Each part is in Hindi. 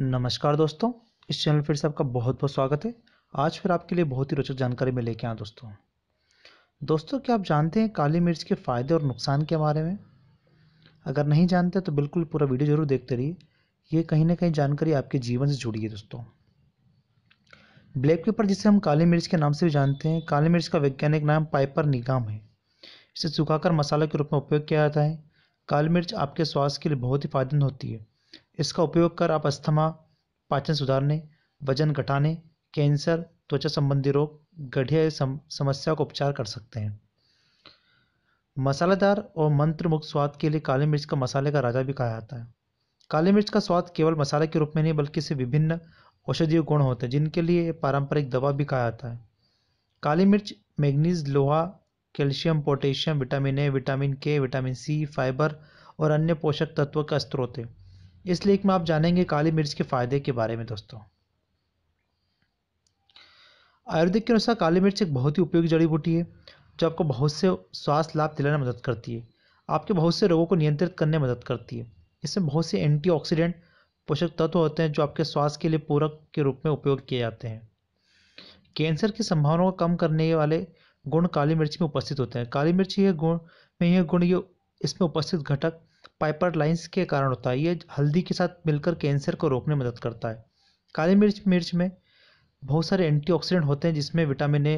नमस्कार दोस्तों इस चैनल फिर से आपका बहुत बहुत स्वागत है आज फिर आपके लिए बहुत ही रोचक जानकारी मैं लेके आया दोस्तों दोस्तों क्या आप जानते हैं काली मिर्च के फ़ायदे और नुकसान के बारे में अगर नहीं जानते तो बिल्कुल पूरा वीडियो जरूर देखते रहिए ये कहीं ना कहीं जानकारी आपके जीवन से जुड़ी है दोस्तों ब्लैक पेपर जिसे हम काली मिर्च के नाम से भी जानते हैं काली मिर्च का वैज्ञानिक नाम पाइपर निगाम है इसे सुखाकर मसाला के रूप में उपयोग किया जाता है काली मिर्च आपके स्वास्थ्य के लिए बहुत ही फायदेमंद होती है इसका उपयोग कर आप अस्थमा पाचन सुधारने वजन घटाने कैंसर त्वचा संबंधी रोग गठिया सम, समस्या का उपचार कर सकते हैं मसालेदार और मंत्रमुक्त स्वाद के लिए काली मिर्च का मसाले का राजा भी कहा जाता है काली मिर्च का स्वाद केवल मसाले के रूप में नहीं बल्कि इसे विभिन्न औषधीय गुण होते हैं जिनके लिए पारंपरिक दवा भी कहा जाता है काली मिर्च मैग्नीज लोहा calcium potassium vitamin A vitamin K vitamin C fibre और अन्य पोषक तत्व का स्रोत है इस लेख में आप जानेंगे काली मिर्च के फायदे के बारे में दोस्तों आयुर्वेदिक के अनुसार काली मिर्च एक बहुत ही उपयोगी जड़ी बूटी है जो आपको बहुत से स्वास्थ्य लाभ दिलाने में मदद करती है आपके बहुत से रोगों को नियंत्रित करने में मदद करती है इसमें बहुत से एंटीऑक्सीडेंट पोषक तत्व होते हैं जो आपके स्वास्थ्य के लिए पूरक के रूप में उपयोग किए जाते हैं कैंसर की संभावनाओं को कम करने वाले गुण काली मिर्च में उपस्थित होते हैं काली मिर्च ये गुण में यह गुण ये इसमें उपस्थित घटक पाइपर लाइन्स के कारण होता है ये हल्दी के साथ मिलकर कैंसर को रोकने में मदद करता है काली मिर्च मिर्च में बहुत सारे एंटीऑक्सीडेंट होते हैं जिसमें विटामिन ए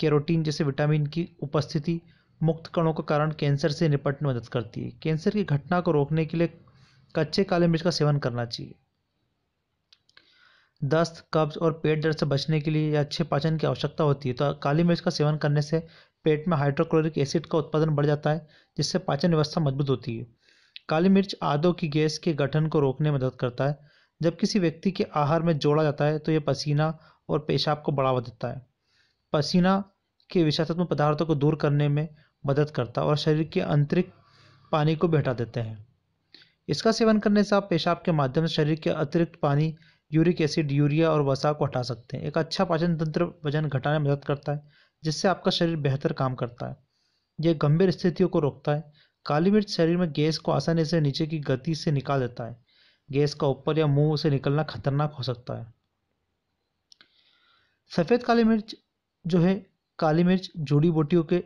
कैरोटीन जैसे विटामिन की उपस्थिति मुक्त कणों का कारण कैंसर से निपटने में मदद करती है कैंसर की घटना को रोकने के लिए कच्चे काले मिर्च का सेवन करना चाहिए दस्त कब्ज और पेट दर्द से बचने के लिए या अच्छे पाचन की आवश्यकता होती है तो काली मिर्च का सेवन करने से पेट में हाइड्रोक्लोरिक एसिड का उत्पादन बढ़ जाता है जिससे पाचन व्यवस्था मजबूत होती है काली मिर्च आदों की गैस के गठन को रोकने में मदद करता है जब किसी व्यक्ति के आहार में जोड़ा जाता है तो यह पसीना और पेशाब को बढ़ावा देता है पसीना के विषात्म पदार्थों को दूर करने में मदद करता है और शरीर के आंतरिक पानी को भी हटा देते हैं इसका सेवन करने से आप पेशाब के माध्यम से शरीर के अतिरिक्त पानी यूरिक एसिड यूरिया और वसा को हटा सकते हैं एक अच्छा पाचन तंत्र वजन घटाने में मदद करता है जिससे आपका शरीर बेहतर काम करता है यह गंभीर स्थितियों को रोकता है काली मिर्च शरीर में गैस को आसानी से नीचे की गति से निकाल देता है गैस का ऊपर या मुंह से निकलना खतरनाक हो सकता है सफ़ेद काली मिर्च जो है काली मिर्च जूड़ी बोटियों के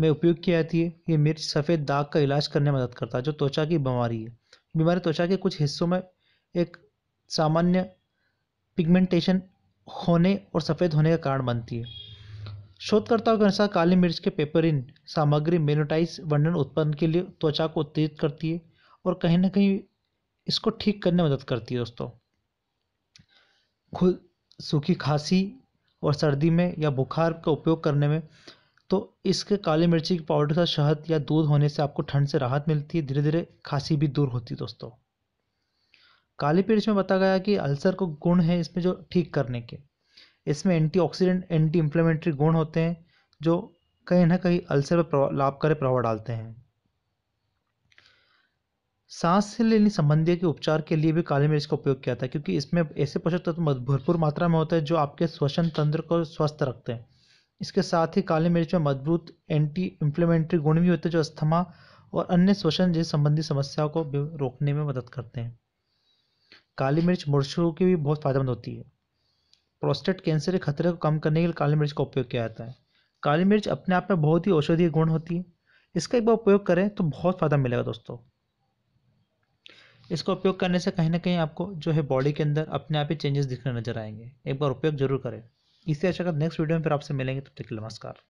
में उपयोग की जाती है ये मिर्च सफ़ेद दाग का इलाज करने में मदद करता है जो त्वचा की बीमारी है बीमारी त्वचा के कुछ हिस्सों में एक सामान्य पिगमेंटेशन होने और सफ़ेद होने का कारण बनती है शोधकर्ताओं के अनुसार काली मिर्च के पेपरिन सामग्री मेनोटाइज वर्णन उत्पन्न के लिए त्वचा को उत्तेजित करती है और कहीं ना कहीं इसको ठीक करने में मदद करती है दोस्तों खुद सूखी खांसी और सर्दी में या बुखार का उपयोग करने में तो इसके काली मिर्ची के पाउडर का शहद या दूध होने से आपको ठंड से राहत मिलती है धीरे धीरे खांसी भी दूर होती है दोस्तों काली मिर्च में बताया गया कि अल्सर को गुण है इसमें जो ठीक करने के इसमें एंटीऑक्सीडेंट एंटी इन्फ्लेमेटरी गुण होते हैं जो कहीं ना कहीं अल्सर पर लाभकारी प्रभाव डालते हैं सांस से लेने संबंधी के उपचार के लिए भी काली मिर्च का उपयोग किया था क्योंकि इसमें ऐसे पोषक तत्व भरपूर मात्रा में होते हैं जो आपके श्वसन तंत्र को स्वस्थ रखते हैं इसके साथ ही काली मिर्च में मजबूत एंटी इन्फ्लेमेटरी गुण भी होते हैं जो अस्थमा और अन्य श्वसन जैसे संबंधी समस्याओं को रोकने में मदद करते हैं काली मिर्च मुर्शों की भी बहुत फायदेमंद होती है प्रोस्टेट कैंसर के खतरे को कम करने के लिए काली मिर्च का उपयोग किया जाता है काली मिर्च अपने आप में बहुत ही औषधीय गुण होती है इसका एक बार उपयोग करें तो बहुत फ़ायदा मिलेगा दोस्तों इसका उपयोग करने से कहीं ना कहीं आपको जो है बॉडी के अंदर अपने आप ही चेंजेस दिखने नजर आएंगे एक बार उपयोग जरूर करें इसी अच्छा नेक्स्ट वीडियो तो में फिर आपसे मिलेंगे तब तक के नमस्कार